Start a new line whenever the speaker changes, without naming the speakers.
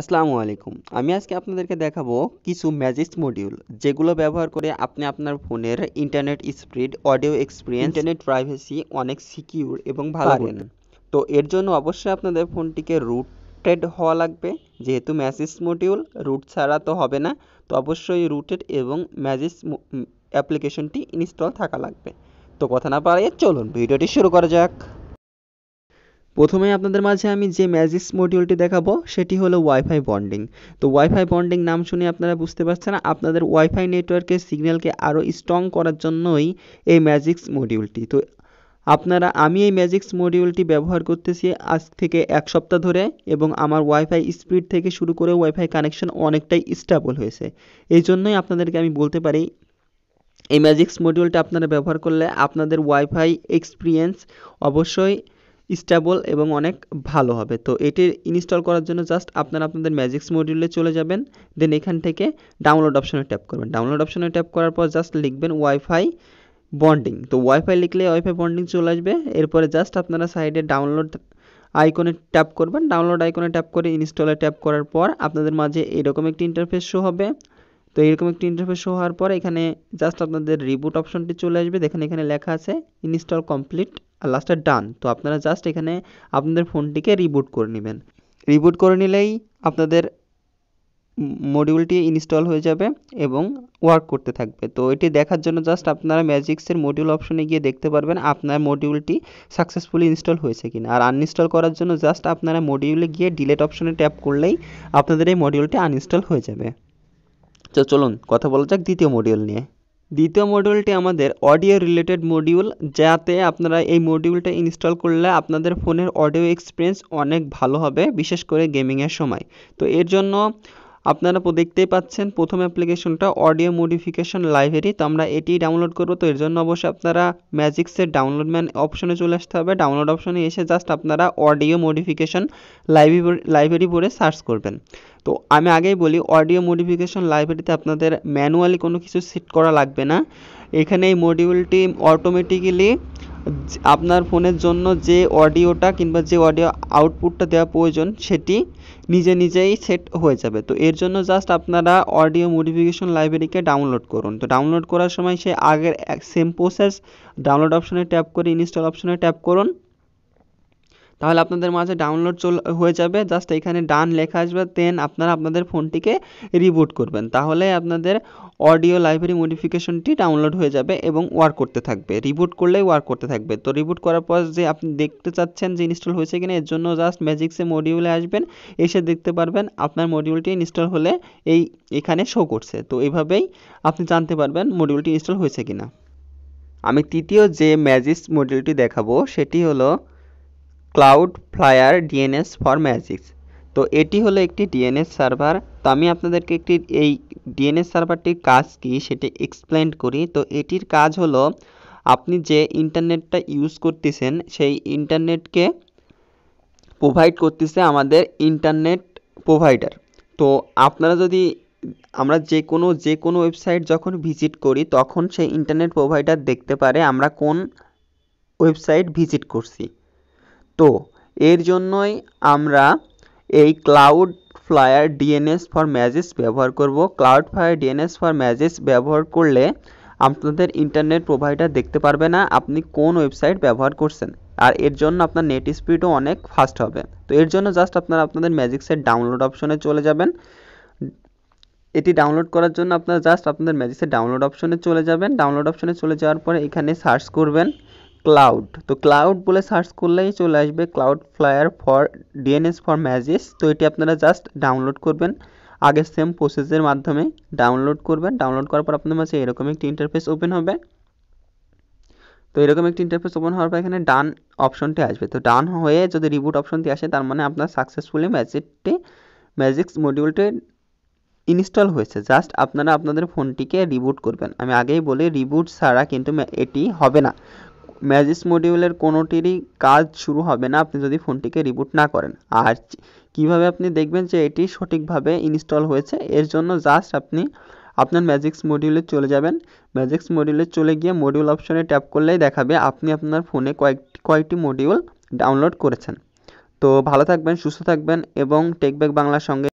আসসালামু আলাইকুম আমি আজকে আপনাদেরকে দেখাবো কিছু ম্যাজিস্ট মডিউল যেগুলো ব্যবহার করে আপনি আপনার ফোনের internet speed audio experience internet privacy অনেক সিকিউর এবং ভালো পারেন তো এর জন্য অবশ্যই আপনাদের ফোনটিকে রুটেড হওয়া লাগবে যেহেতু ম্যাজিস মডিউল রুট ছাড়া তো হবে না তো অবশ্যই রুটেড এবং ম্যাজিস অ্যাপ্লিকেশনটি ইনস্টল থাকা লাগবে তো কথা না পারিয়ে চলুন ভিডিওটি শুরু করা যাক প্রথমে আপনাদের মাঝে আমি যে ম্যাজিস মডিউলটি দেখাবো সেটি হলো ওয়াইফাই বন্ডিং তো ওয়াইফাই বন্ডিং নাম শুনে আপনারা বুঝতে পারছেন আপনাদের ওয়াইফাই নেটওয়ার্কের সিগন্যালকে আরও স্ট্রং করার জন্যই এই ম্যাজিক্স মডিউলটি তো আপনারা আমি এই ম্যাজিক্স মডিউলটি ব্যবহার করতেছি আজ থেকে এক সপ্তাহ ধরে এবং আমার ওয়াইফাই স্পিড থেকে শুরু করে ওয়াইফাই কানেকশন অনেকটাই স্টেবল হয়েছে এই জন্যই আপনাদেরকে আমি বলতে পারি এই ম্যাজিক্স মডিউলটা আপনারা ব্যবহার করলে আপনাদের ওয়াইফাই এক্সপিরিয়েন্স অবশ্যই স্টেবল এবং অনেক ভালো হবে তো এটি ইনস্টল করার জন্য জাস্ট আপনারা আপনাদের ম্যাজিক্স মডিউলে চলে যাবেন দেন এখান থেকে ডাউনলোড অপশনে ট্যাপ করবেন ডাউনলোড অপশনে ট্যাপ করার পর জাস্ট লিখবেন ওয়াইফাই বন্ডিং তো ওয়াইফাই লিখলে ওয়াইফাই বন্ডিং চলে আসবে এরপরে জাস্ট আপনারা সাইডে ডাউনলোড আইকনে ট্যাপ করবেন ডাউনলোড আইকনে ট্যাপ করে ইনস্টলে ট্যাপ করার পর আপনাদের মাঝে এরকম একটি ইন্টারফেস শো হবে তো এরকম একটি ইন্টারফেস শো হওয়ার পর এখানে জাস্ট আপনাদের রিবুট অপশনটি চলে আসবে দেখেন এখানে লেখা আছে ইনস্টল কমপ্লিট আর লাস্টে ডান তো আপনারা জাস্ট এখানে আপনাদের ফোনটিকে রিবুট করে নেবেন রিবুট করে নিলেই আপনাদের মডিউলটি ইনস্টল হয়ে যাবে এবং ওয়ার্ক করতে থাকবে তো এটি দেখার জন্য জাস্ট আপনারা ম্যাজিক্সের মডিউল অপশনে গিয়ে দেখতে পারবেন আপনার মডিউলটি সাকসেসফুলি ইনস্টল হয়েছে কিনা আর আনইনস্টল করার জন্য জাস্ট আপনারা মডিউলে গিয়ে ডিলেট অপশনে ট্যাপ করলেই আপনাদের এই মডিউলটি আনইনস্টল হয়ে যাবে তো চলুন কথা বলা যাক দ্বিতীয় মডিউল নিয়ে দ্বিতীয় মডিউলটি আমাদের অডিও রিলেটেড মডিউল যাতে আপনারা এই মডিউলটা ইনস্টল করলে আপনাদের ফোনের অডিও এক্সপিরিয়েন্স অনেক ভালো হবে বিশেষ করে গেমিংয়ের সময় তো এর জন্য আপনারা দেখতেই পাচ্ছেন প্রথম অ্যাপ্লিকেশনটা অডিও মডিফিকেশন লাইব্রেরি তো আমরা এটি ডাউনলোড করবো তো এর জন্য অবশ্যই আপনারা ম্যাজিক্সের ডাউনলোড ম্যান অপশনে চলে আসতে হবে ডাউনলোড অপশনে এসে জাস্ট আপনারা অডিও মডিফিকেশন লাইব্রেরি লাইব্রেরি বলে সার্চ করবেন তো আমি আগেই বলি অডিও মডিফিকেশন লাইব্রেরিতে আপনাদের ম্যানুয়ালি কোনো কিছু সেট করা লাগবে না এখানে এই মডিউলটি অটোমেটিক্যালি আপনার ফোনের জন্য যে অডিওটা কিংবা যে অডিও আউটপুটটা দেওয়া প্রয়োজন সেটি নিজে নিজেই সেট হয়ে যাবে তো এর জন্য জাস্ট আপনারা অডিও মডিফিকেশন লাইব্রেরিকে ডাউনলোড করুন তো ডাউনলোড করার সময় সে আগের সেম প্রসেস ডাউনলোড অপশনে ট্যাপ করে ইনস্টল অপশনে ট্যাপ করুন তাহলে আপনাদের মাঝে ডাউনলোড হয়ে যাবে জাস্ট এখানে ডান লেখা আসবে দেন আপনারা আপনাদের ফোনটিকে রিবুট করবেন তাহলে আপনাদের অডিও লাইব্রেরি মডিফিকেশনটি ডাউনলোড হয়ে যাবে এবং ওয়ার্ক করতে থাকবে রিবুট করলেই ওয়ার্ক করতে থাকবে তো রিবুট করার পর যে আপনি দেখতে চাচ্ছেন যে ইনস্টল হয়েছে কিনা এর জন্য জাস্ট ম্যাজিক্সে মডিউলে আসবেন এসে দেখতে পারবেন আপনার মডিউলটি ইনস্টল হলে এই এখানে শো করছে তো এইভাবেই আপনি জানতে পারবেন মডিউলটি ইনস্টল হয়েছে কিনা আমি তৃতীয় যে ম্যাজিক্স মডিউলটি দেখাবো সেটি হলো Cloudflare DNS for Magisk তো এটি হলো একটি ডিএনএস সার্ভার তো আমি আপনাদেরকে একটি এই ডিএনএস সার্ভারটির কাজ কী সেটি এক্সপ্লেন করি তো এটির কাজ হলো আপনি যে ইন্টারনেটটা ইউজ করতেছেন সেই ইন্টারনেটকে প্রোভাইড করতেছে আমাদের ইন্টারনেট প্রোভাইডার তো আপনারা যদি আমরা যে কোনো যে কোনো ওয়েবসাইট যখন ভিজিট করি তখন সেই ইন্টারনেট প্রোভাইডার দেখতে পারে আমরা কোন ওয়েবসাইট ভিজিট করছি তো এর জন্যই আমরা এই Cloudflare DNS for Magisk ব্যবহার করব Cloudflare DNS for Magisk ব্যবহার করলে আপনাদের ইন্টারনেট প্রোভাইডার দেখতে পারবে না আপনি কোন ওয়েবসাইট ব্যবহার করছেন আর এর জন্য আপনার নেট স্পিডও অনেক ফাস্ট হবে তো এর জন্য জাস্ট আপনারা আপনাদের ম্যাজিক ডাউনলোড অপশনে চলে যাবেন এটি ডাউনলোড করার জন্য আপনারা জাস্ট আপনাদের ম্যাজিক ডাউনলোড অপশনে চলে যাবেন ডাউনলোড অপশনে চলে যাওয়ার পরে এখানে সার্চ করবেন ক্লাউড তো ক্লাউড বলে সার্চ করলেই চলে আসবে Cloudflare for DNS for Magisk তো এটি আপনারা জাস্ট ডাউনলোড করবেন আগে সেম প্রসেসের মাধ্যমে ডাউনলোড করবেন ডাউনলোড করার পর আপনাদের কাছে এরকম একটি ইন্টারফেস ওপেন হবে তো এরকম একটি ইন্টারফেস ওপেন হওয়ার পর এখানে ডান অপশনটি আসবে তো ডান হয়ে যদি রিবুট অপশনটি আসে তার মানে আপনার সাকসেসফুলি ম্যাজিকটি ম্যাজিক্স মডিউলটি ইনস্টল হয়েছে জাস্ট আপনারা আপনাদের ফোনটিকে রিবুট করবেন আমি আগেই বলি রিবুট ছাড়া কিন্তু এটি হবে না ম্যাজিস মডিউলের কোনোটিরই কাজ শুরু হবে না আপনি যদি ফোনটিকে রিবুট না করেন আর কিভাবে আপনি দেখবেন যে এটি সঠিকভাবে ইনস্টল হয়েছে এর জন্য জাস্ট আপনি আপনার ম্যাজিক্স মডিউলে চলে যাবেন ম্যাজিক্স মডিউলে চলে গিয়ে মডিউল অপশনে ট্যাপ করলেই দেখাবে আপনি আপনার ফোনে কয়েক কয়েকটি মডিউল ডাউনলোড করেছেন তো ভালো থাকবেন সুস্থ থাকবেন এবং টেকব্যাক বাংলার সঙ্গে